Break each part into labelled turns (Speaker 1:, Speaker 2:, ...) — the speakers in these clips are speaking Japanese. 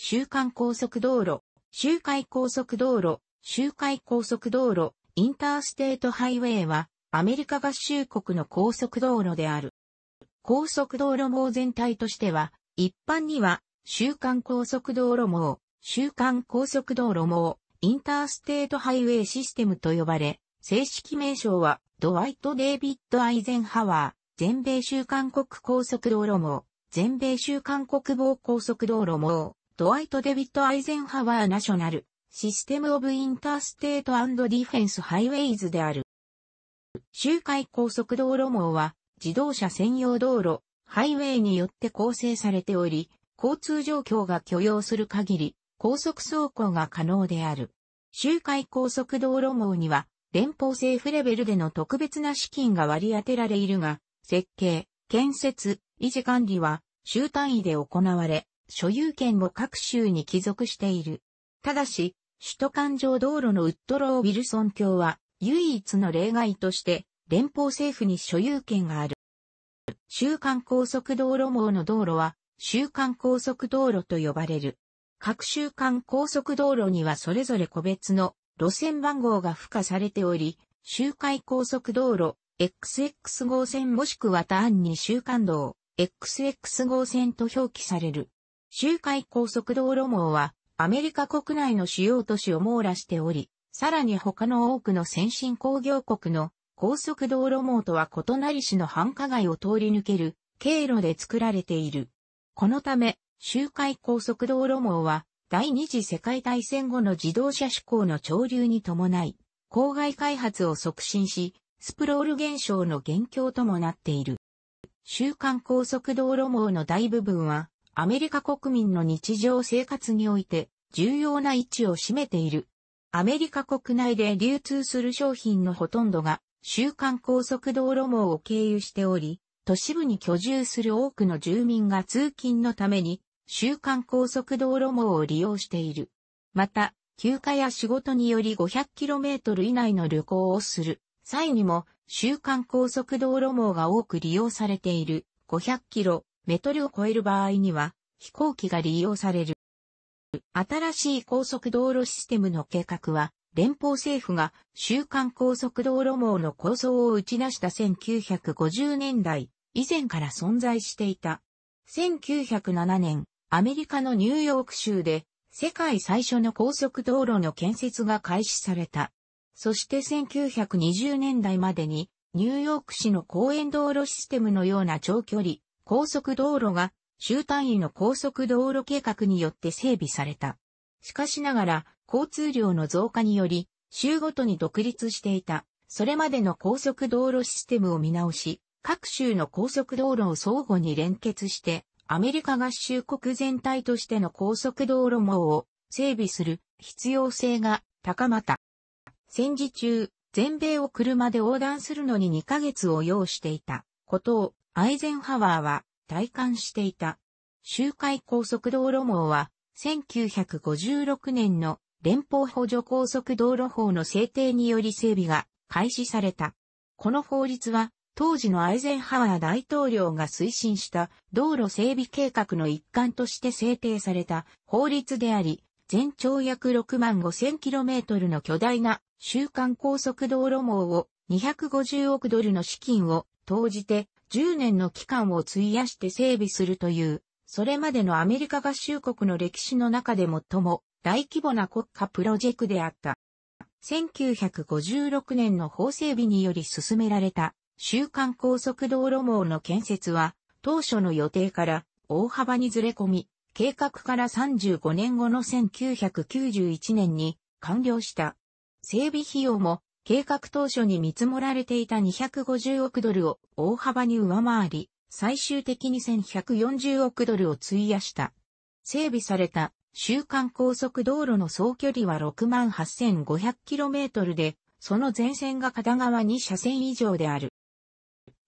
Speaker 1: 週間高速道路、周回高速道路、周回高速道路、インターステートハイウェイは、アメリカ合衆国の高速道路である。高速道路網全体としては、一般には、週間高速道路網、週間高速道路網、インターステートハイウェイシステムと呼ばれ、正式名称は、ドワイト・デイビッド・アイゼンハワー、全米週刊国高速道路網、全米週刊国防高速道路網、ドワイト・デビット・アイゼンハワー・ナショナル、システム・オブ・インターステート・アンド・ディフェンス・ハイウェイズである。周回高速道路網は、自動車専用道路、ハイウェイによって構成されており、交通状況が許容する限り、高速走行が可能である。周回高速道路網には、連邦政府レベルでの特別な資金が割り当てられいるが、設計、建設、維持管理は、州単位で行われ、所有権も各州に帰属している。ただし、首都環状道路のウッドロー・ウィルソン橋は唯一の例外として連邦政府に所有権がある。週間高速道路網の道路は週間高速道路と呼ばれる。各週間高速道路にはそれぞれ個別の路線番号が付加されており、周回高速道路 XX 号線もしくはターンに週間道 XX 号線と表記される。周回高速道路網はアメリカ国内の主要都市を網羅しており、さらに他の多くの先進工業国の高速道路網とは異なり市の繁華街を通り抜ける経路で作られている。このため、周回高速道路網は第二次世界大戦後の自動車志向の潮流に伴い、郊外開発を促進し、スプロール現象の元凶ともなっている。週間高速道路網の大部分はアメリカ国民の日常生活において重要な位置を占めている。アメリカ国内で流通する商品のほとんどが週間高速道路網を経由しており、都市部に居住する多くの住民が通勤のために週間高速道路網を利用している。また、休暇や仕事により 500km 以内の旅行をする際にも、週間高速道路網が多く利用されている 500km メトルを超える場合には、飛行機が利用される。新しい高速道路システムの計画は、連邦政府が週間高速道路網の構想を打ち出した1950年代以前から存在していた。1907年、アメリカのニューヨーク州で世界最初の高速道路の建設が開始された。そして1920年代までにニューヨーク市の公園道路システムのような長距離、高速道路が州単位の高速道路計画によって整備された。しかしながら、交通量の増加により、州ごとに独立していた、それまでの高速道路システムを見直し、各州の高速道路を相互に連結して、アメリカ合衆国全体としての高速道路網を整備する必要性が高まった。戦時中、全米を車で横断するのに2ヶ月を要していたことをアイゼンハワーは体感していた。周回高速道路網は1956年の連邦補助高速道路法の制定により整備が開始された。この法律は当時のアイゼンハワー大統領が推進した道路整備計画の一環として制定された法律であり、全長約6万5千 km の巨大な週間高速道路網を250億ドルの資金を投じて10年の期間を費やして整備するという、それまでのアメリカ合衆国の歴史の中で最も大規模な国家プロジェクトであった。1956年の法整備により進められた週間高速道路網の建設は当初の予定から大幅にずれ込み、計画から35年後の1991年に完了した。整備費用も計画当初に見積もられていた250億ドルを大幅に上回り、最終的に1140億ドルを費やした。整備された週間高速道路の総距離は 68,500km で、その前線が片側2車線以上である。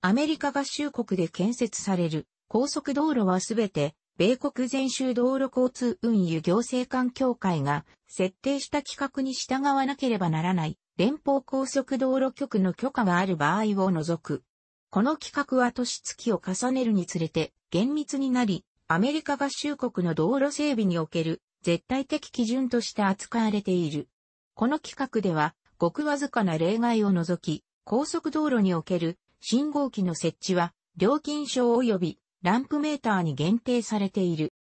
Speaker 1: アメリカ合衆国で建設される高速道路はすべて米国全州道路交通運輸行政官協会が設定した規格に従わなければならない連邦高速道路局の許可がある場合を除く。この規格は年月を重ねるにつれて厳密になり、アメリカ合衆国の道路整備における絶対的基準として扱われている。この規格では、ごくわずかな例外を除き、高速道路における信号機の設置は、料金証及びランプメーターに限定されている。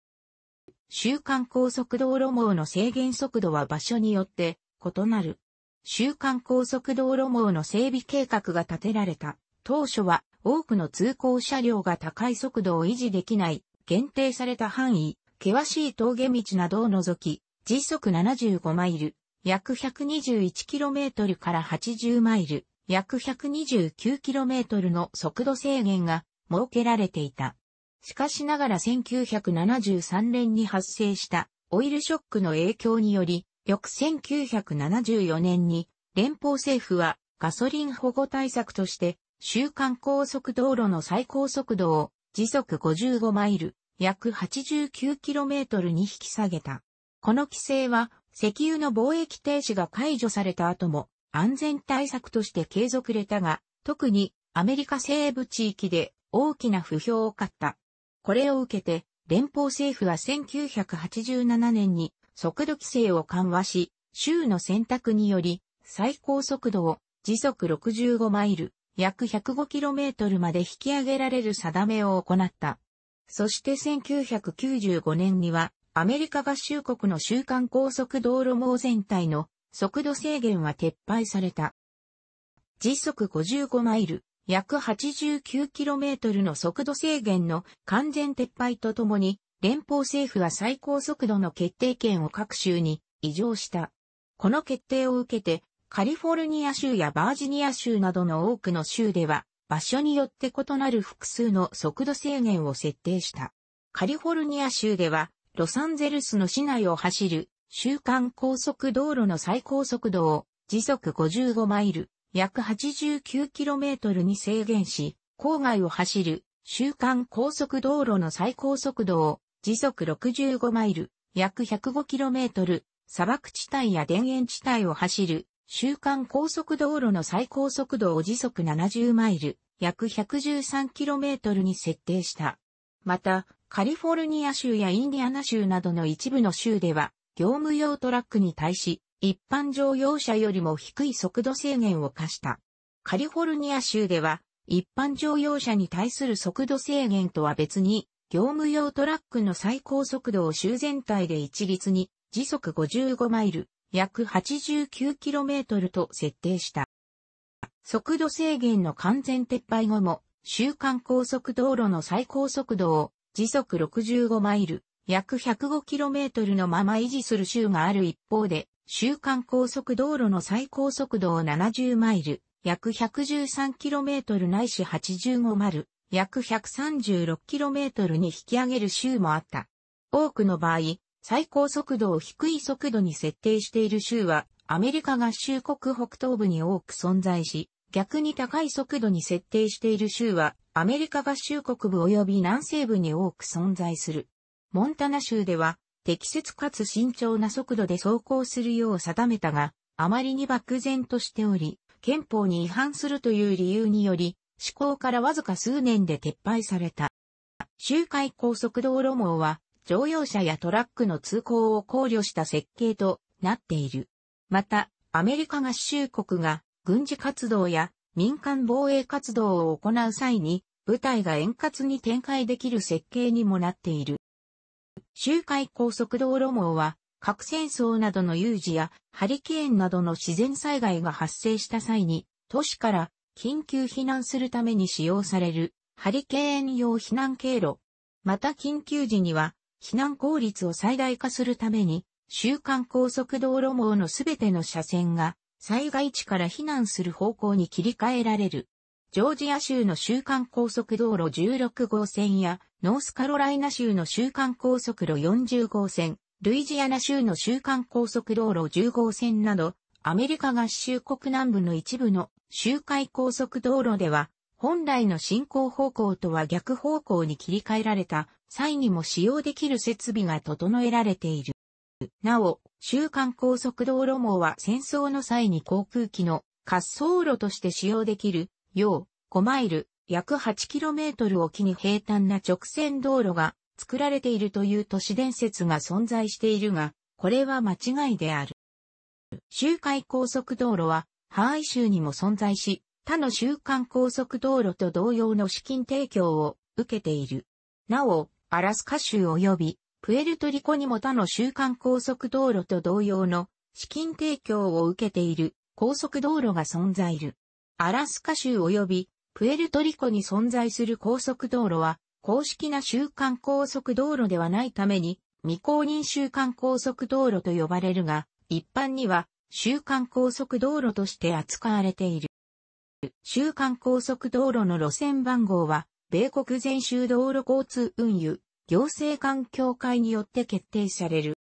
Speaker 1: 週間高速道路網の制限速度は場所によって異なる。週間高速道路網の整備計画が立てられた。当初は多くの通行車両が高い速度を維持できない、限定された範囲、険しい峠道などを除き、時速75マイル、約 121km から80マイル、約 129km の速度制限が設けられていた。しかしながら1973年に発生したオイルショックの影響により、翌1974年に連邦政府はガソリン保護対策として週間高速道路の最高速度を時速55マイル約 89km に引き下げた。この規制は石油の貿易停止が解除された後も安全対策として継続れたが、特にアメリカ西部地域で大きな不評を買った。これを受けて連邦政府は1987年に速度規制を緩和し、州の選択により、最高速度を時速65マイル、約 105km まで引き上げられる定めを行った。そして1995年には、アメリカ合衆国の週間高速道路網全体の速度制限は撤廃された。時速55マイル、約 89km の速度制限の完全撤廃とともに、連邦政府は最高速度の決定権を各州に移譲した。この決定を受けて、カリフォルニア州やバージニア州などの多くの州では、場所によって異なる複数の速度制限を設定した。カリフォルニア州では、ロサンゼルスの市内を走る週間高速道路の最高速度を時速55マイル、約 89km に制限し、郊外を走る週間高速道路の最高速度を時速65マイル、約 105km、砂漠地帯や田園地帯を走る、週間高速道路の最高速度を時速70マイル、約 113km に設定した。また、カリフォルニア州やインディアナ州などの一部の州では、業務用トラックに対し、一般乗用車よりも低い速度制限を課した。カリフォルニア州では、一般乗用車に対する速度制限とは別に、業務用トラックの最高速度を州全体で一律に時速55マイル、約 89km と設定した。速度制限の完全撤廃後も、週間高速道路の最高速度を時速65マイル、約 105km のまま維持する州がある一方で、週間高速道路の最高速度を70マイル、約 113km ないし85マル、約 136km に引き上げる州もあった。多くの場合、最高速度を低い速度に設定している州は、アメリカ合衆国北東部に多く存在し、逆に高い速度に設定している州は、アメリカ合衆国部及び南西部に多く存在する。モンタナ州では、適切かつ慎重な速度で走行するよう定めたが、あまりに漠然としており、憲法に違反するという理由により、施行からわずか数年で撤廃された。周回高速道路網は、乗用車やトラックの通行を考慮した設計となっている。また、アメリカ合衆国が軍事活動や民間防衛活動を行う際に、部隊が円滑に展開できる設計にもなっている。周回高速道路網は、核戦争などの有事やハリケーンなどの自然災害が発生した際に、都市から緊急避難するために使用されるハリケーン用避難経路。また緊急時には避難効率を最大化するために週間高速道路網のすべての車線が災害地から避難する方向に切り替えられる。ジョージア州の週間高速道路16号線やノースカロライナ州の週間高速路40号線、ルイジアナ州の週間高速道路10号線など、アメリカ合衆国南部の一部の周回高速道路では、本来の進行方向とは逆方向に切り替えられた際にも使用できる設備が整えられている。なお、週間高速道路網は戦争の際に航空機の滑走路として使用できるよう5マイル約 8km を機に平坦な直線道路が作られているという都市伝説が存在しているが、これは間違いである。周回高速道路はハワイ州にも存在し、他の週間高速道路と同様の資金提供を受けている。なお、アラスカ州及びプエルトリコにも他の週間高速道路と同様の資金提供を受けている高速道路が存在いる。アラスカ州及びプエルトリコに存在する高速道路は公式な週間高速道路ではないために未公認週間高速道路と呼ばれるが、一般には週間高速道路として扱われている。週間高速道路の路線番号は、米国全州道路交通運輸、行政環境会によって決定される。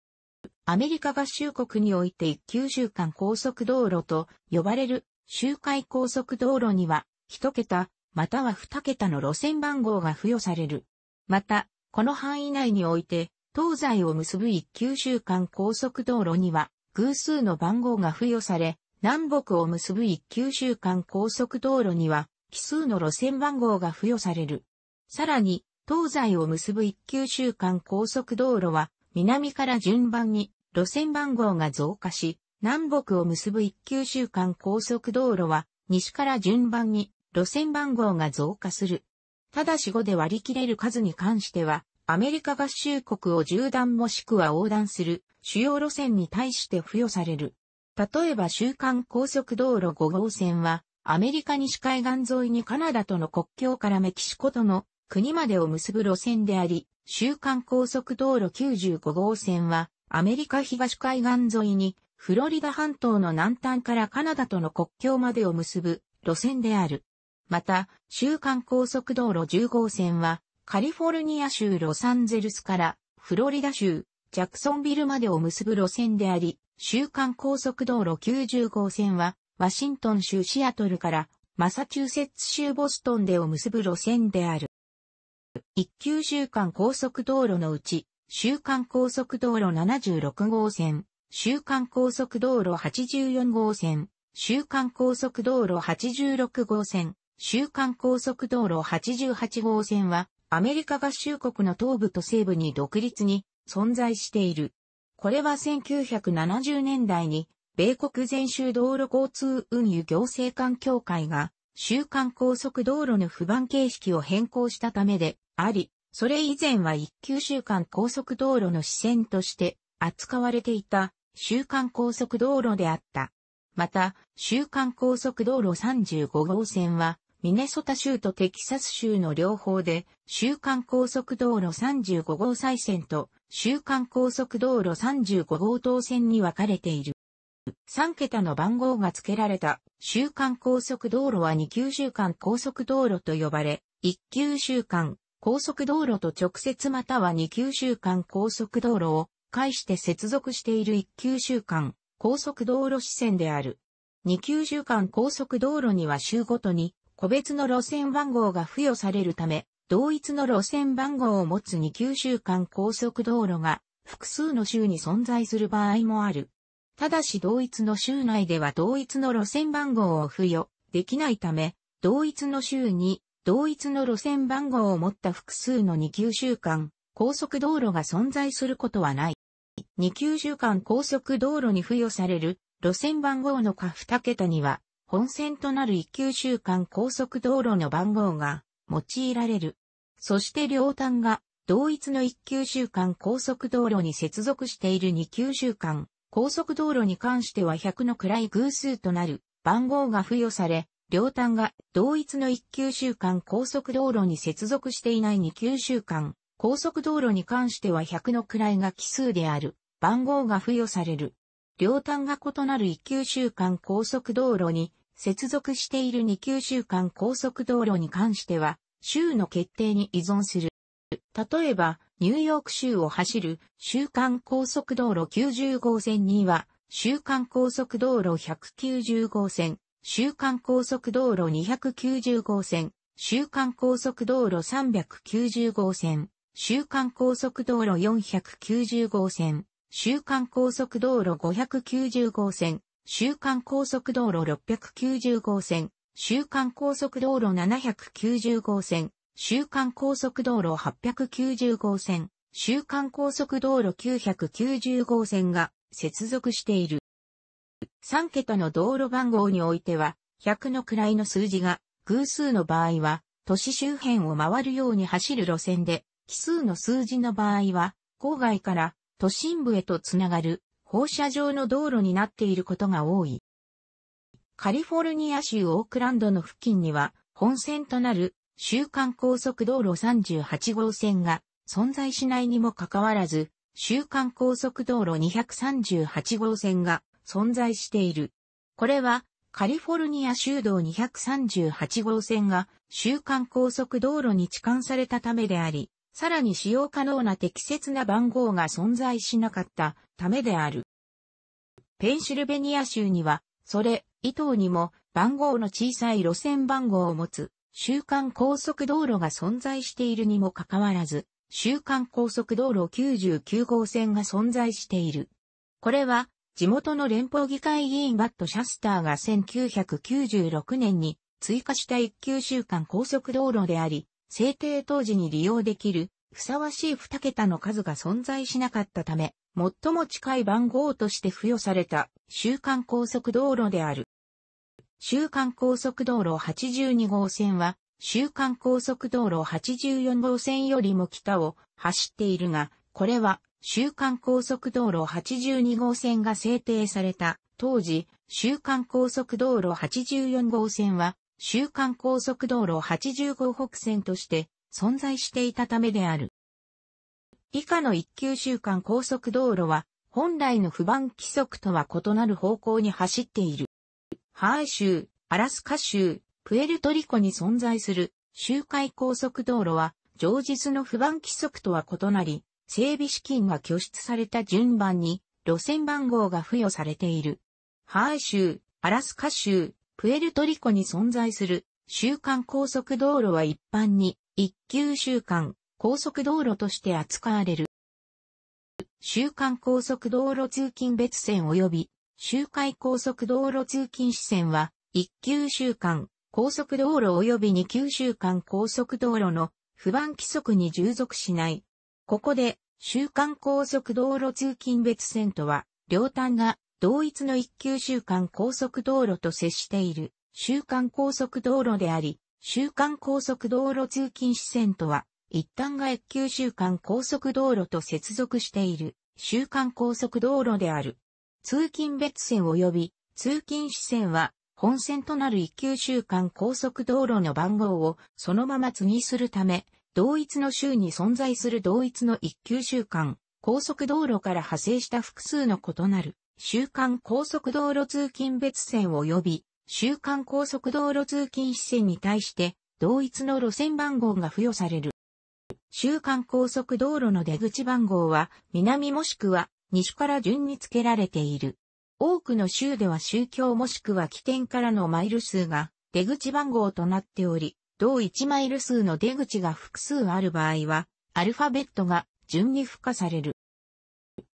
Speaker 1: アメリカ合衆国において一級週間高速道路と呼ばれる周回高速道路には一桁または二桁の路線番号が付与される。また、この範囲内において東西を結ぶ一級週間高速道路には偶数の番号が付与され、南北を結ぶ一級週間高速道路には、奇数の路線番号が付与される。さらに、東西を結ぶ一級週間高速道路は、南から順番に路線番号が増加し、南北を結ぶ一級週間高速道路は、西から順番に路線番号が増加する。ただし5で割り切れる数に関しては、アメリカ合衆国を縦断もしくは横断する主要路線に対して付与される。例えば週間高速道路5号線は、アメリカ西海岸沿いにカナダとの国境からメキシコとの国までを結ぶ路線であり、週間高速道路95号線は、アメリカ東海岸沿いに、フロリダ半島の南端からカナダとの国境までを結ぶ路線である。また、週間高速道路10号線は、カリフォルニア州ロサンゼルスからフロリダ州、ジャクソンビルまでを結ぶ路線であり、週間高速道路90号線は、ワシントン州シアトルからマサチューセッツ州ボストンでを結ぶ路線である。一級週間高速道路のうち、週間高速道路76号線、週間高速道路84号線、週間高速道路86号線、週間高速道路88号線は、アメリカ合衆国の東部と西部に独立に存在している。これは1970年代に、米国全州道路交通運輸行政官協会が、週間高速道路の不番形式を変更したためであり、それ以前は一級週間高速道路の支線として扱われていた週間高速道路であった。また、週間高速道路35号線は、ミネソタ州とテキサス州の両方で、週間高速道路35号再線と週間高速道路35号等線に分かれている。3桁の番号が付けられた週間高速道路は2級週間高速道路と呼ばれ、1級週間高速道路と直接または2級週間高速道路を介して接続している1級週間高速道路支線である。2級週間高速道路には週ごとに個別の路線番号が付与されるため、同一の路線番号を持つ2級州間高速道路が複数の州に存在する場合もある。ただし同一の州内では同一の路線番号を付与できないため、同一の州に同一の路線番号を持った複数の2級州間高速道路が存在することはない。2級州間高速道路に付与される路線番号の下2桁には、本線となる1級州間高速道路の番号が用いられる。そして両端が同一の1級週間高速道路に接続している2級週間高速道路に関しては100の位偶数となる番号が付与され、両端が同一の1級週間高速道路に接続していない2級週間高速道路に関しては100の位が奇数である番号が付与される。両端が異なる1級週間高速道路に接続している二級週間高速道路に関しては、州の決定に依存する。例えば、ニューヨーク州を走る週間高速道路90号線には、週間高速道路190号線、週間高速道路290号線、週間高速道路390号線、週間高速道路490号線、週間高速道路590号線、週間高速道路690号線、週間高速道路790号線、週間高速道路890号線、週間高速道路990号線が接続している。3桁の道路番号においては、100の位の数字が偶数の場合は、都市周辺を回るように走る路線で、奇数の数字の場合は、郊外から都心部へとつながる放射状の道路になっていることが多い。カリフォルニア州オークランドの付近には、本線となる週間高速道路38号線が存在しないにもかかわらず、週間高速道路238号線が存在している。これはカリフォルニア州道238号線が週間高速道路に置換されたためであり、さらに使用可能な適切な番号が存在しなかったためである。ペンシルベニア州には、それ以藤にも番号の小さい路線番号を持つ、週間高速道路が存在しているにもかかわらず、週間高速道路99号線が存在している。これは、地元の連邦議会議員バット・シャスターが1996年に追加した一級週間高速道路であり、制定当時に利用できる、ふさわしい二桁の数が存在しなかったため、最も近い番号として付与された、週間高速道路である。週間高速道路82号線は、週間高速道路84号線よりも北を走っているが、これは週間高速道路82号線が制定された。当時、週間高速道路84号線は週間高速道路8 5北線として存在していたためである。以下の一級週間高速道路は、本来の不番規則とは異なる方向に走っている。ハーイ州、アラスカ州、プエルトリコに存在する周回高速道路は、常日の不番規則とは異なり、整備資金が拠出された順番に路線番号が付与されている。ハーイ州、アラスカ州、プエルトリコに存在する週間高速道路は一般に一級週間高速道路として扱われる。週間高速道路通勤別線及び周回高速道路通勤支線は一級週間高速道路及び二級週間高速道路の不番規則に従属しない。ここで、週間高速道路通勤別線とは、両端が同一の一級週間高速道路と接している、週間高速道路であり、週間高速道路通勤支線とは、一旦が一級週間高速道路と接続している、週間高速道路である。通勤別線及び、通勤支線は、本線となる一級週間高速道路の番号をそのまま次するため、同一の州に存在する同一の一級週間、高速道路から派生した複数の異なる週間高速道路通勤別線及び、週間高速道路通勤支線に対して、同一の路線番号が付与される。週間高速道路の出口番号は、南もしくは、西から順に付けられている。多くの州では宗教もしくは起点からのマイル数が出口番号となっており、同1マイル数の出口が複数ある場合は、アルファベットが順に付加される。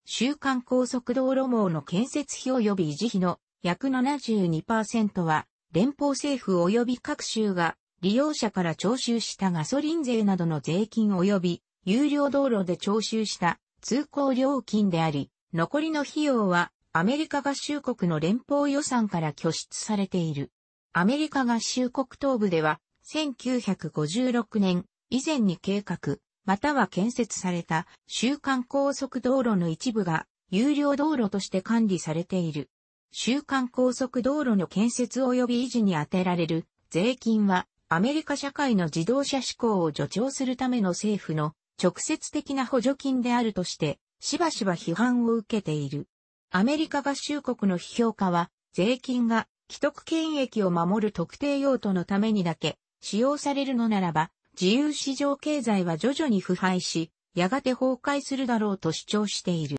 Speaker 1: 週間高速道路網の建設費及び維持費の約72%は連邦政府及び各州が利用者から徴収したガソリン税などの税金及び有料道路で徴収した通行料金であり、残りの費用はアメリカ合衆国の連邦予算から拠出されている。アメリカ合衆国東部では1956年以前に計画、または建設された週間高速道路の一部が有料道路として管理されている。週間高速道路の建設及び維持に充てられる税金はアメリカ社会の自動車志向を助長するための政府の直接的な補助金であるとしてしばしば批判を受けている。アメリカ合衆国の批評家は税金が既得権益を守る特定用途のためにだけ使用されるのならば自由市場経済は徐々に腐敗し、やがて崩壊するだろうと主張している。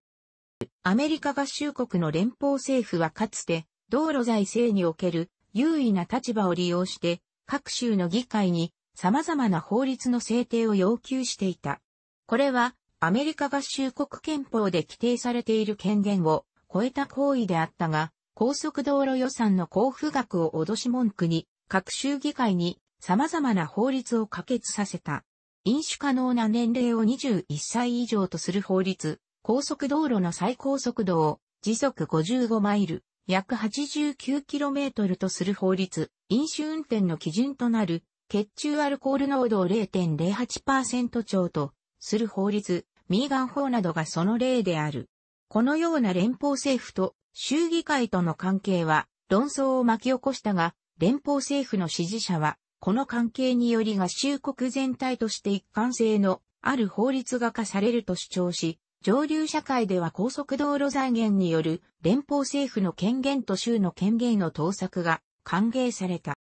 Speaker 1: アメリカ合衆国の連邦政府はかつて、道路財政における優位な立場を利用して、各州の議会に様々な法律の制定を要求していた。これは、アメリカ合衆国憲法で規定されている権限を超えた行為であったが、高速道路予算の交付額を脅し文句に、各州議会に様々な法律を可決させた。飲酒可能な年齢を21歳以上とする法律、高速道路の最高速度を時速55マイル、約 89km とする法律、飲酒運転の基準となる、血中アルコール濃度を0.08%超とする法律、ミーガン法などがその例である。このような連邦政府と州議会との関係は論争を巻き起こしたが、連邦政府の支持者はこの関係により合衆国全体として一貫性のある法律が課されると主張し、上流社会では高速道路財源による連邦政府の権限と州の権限の盗作が歓迎された。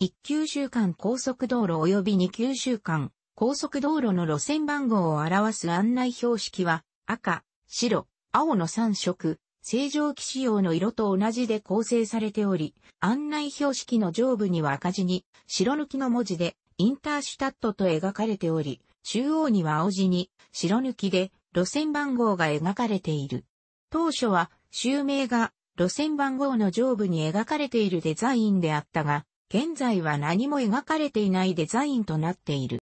Speaker 1: 1級週間高速道路及び2級週間高速道路の路線番号を表す案内標識は赤、白、青の3色、正常期仕様の色と同じで構成されており、案内標識の上部には赤字に白抜きの文字でインターシュタットと描かれており、中央には青字に白抜きで路線番号が描かれている。当初は襲名が路線番号の上部に描かれているデザインであったが、現在は何も描かれていないデザインとなっている。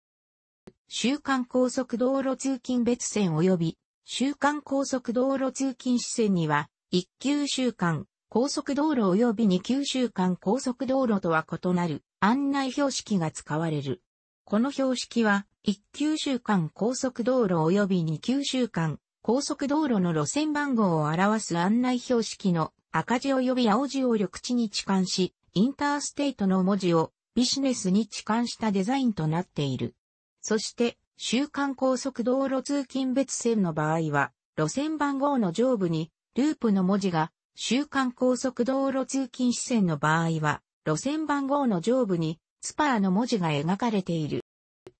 Speaker 1: 週間高速道路通勤別線及び週間高速道路通勤支線には、一級週間高速道路及び二級週間高速道路とは異なる案内標識が使われる。この標識は、一級週間高速道路及び二級週間高速道路の路線番号を表す案内標識の赤字及び青字を緑地に置換し、インターステイトの文字をビジネスに置換したデザインとなっている。そして、週間高速道路通勤別線の場合は、路線番号の上部に、ループの文字が、週間高速道路通勤支線の場合は、路線番号の上部に、スパーの文字が描かれている。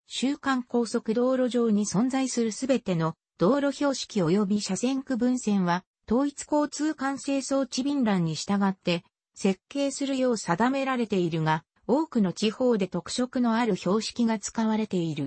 Speaker 1: 週間高速道路上に存在するすべての道路標識及び車線区分線は、統一交通管制装置便欄に従って、設計するよう定められているが、多くの地方で特色のある標識が使われている。